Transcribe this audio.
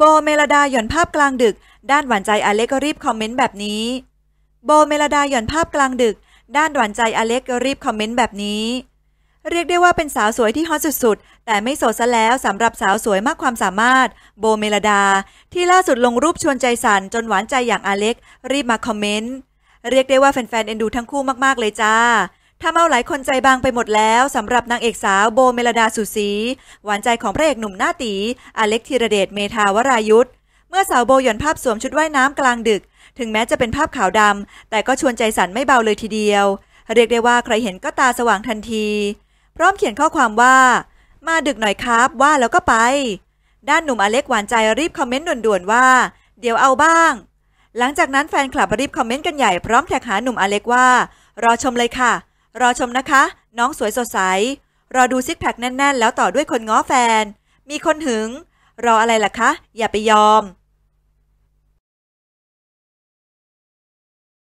โบเมลดาหย่อนภาพกลางดึก ด้านหวานใจอเล็กก็รีบคอมเมนต์แบบนี้ โบเมลดาหย่อนภาพกลางดึก ด้านหวานใจอเล็กก็รีบคอมเมนต์แบบนี้ เรียกได้ว่าเป็นสาวสวยที่ฮอตสุดๆ แต่ไม่โสดซะแล้วสำหรับสาวสวยมากความสามารถ โบเมลดา ที่ล่าสุดลงรูปชวนใจสั่นจนหวานใจอย่างอเล็กรีบมาคอมเมนต์ เรียกได้ว่าแฟนๆ เอ็นดูทั้งคู่มากๆเลยจ้าทำเอาหลายคนใจบางไปหมดแล้วสำหรับนางเอกสาวโบเมลดาสุสีหวานใจของพระเอกหนุ่มหน้าตี อเล็กธีรเดชเมธาวรายุทธเมื่อสาวโบหย่อนภาพสวมชุดว่ายน้ำกลางดึก ถึงแม้จะเป็นภาพขาวดำแต่ก็ชวนใจสั่นไม่เบาเลยทีเดียว เรียกได้ว่าใครเห็นก็ตาสว่างทันที พร้อมเขียนข้อความว่า มาดึกหน่อยครับว่าแล้วก็ไป ด้านหนุ่มอเล็กหวานใจรีบคอมเมนต์ด่วนๆว่าเดี๋ยวเอาบ้าง หลังจากนั้นแฟนคลับรีบคอมเมนต์กันใหญ่พร้อมแท็กหาหนุ่มอเล็กว่า รอชมเลยค่ะรอชมนะคะ น้องสวยสดใส รอดูซิกแพคแน่นๆ แล้วต่อด้วยคนง้อแฟน มีคนหึง รออะไรล่ะคะ อย่าไปยอม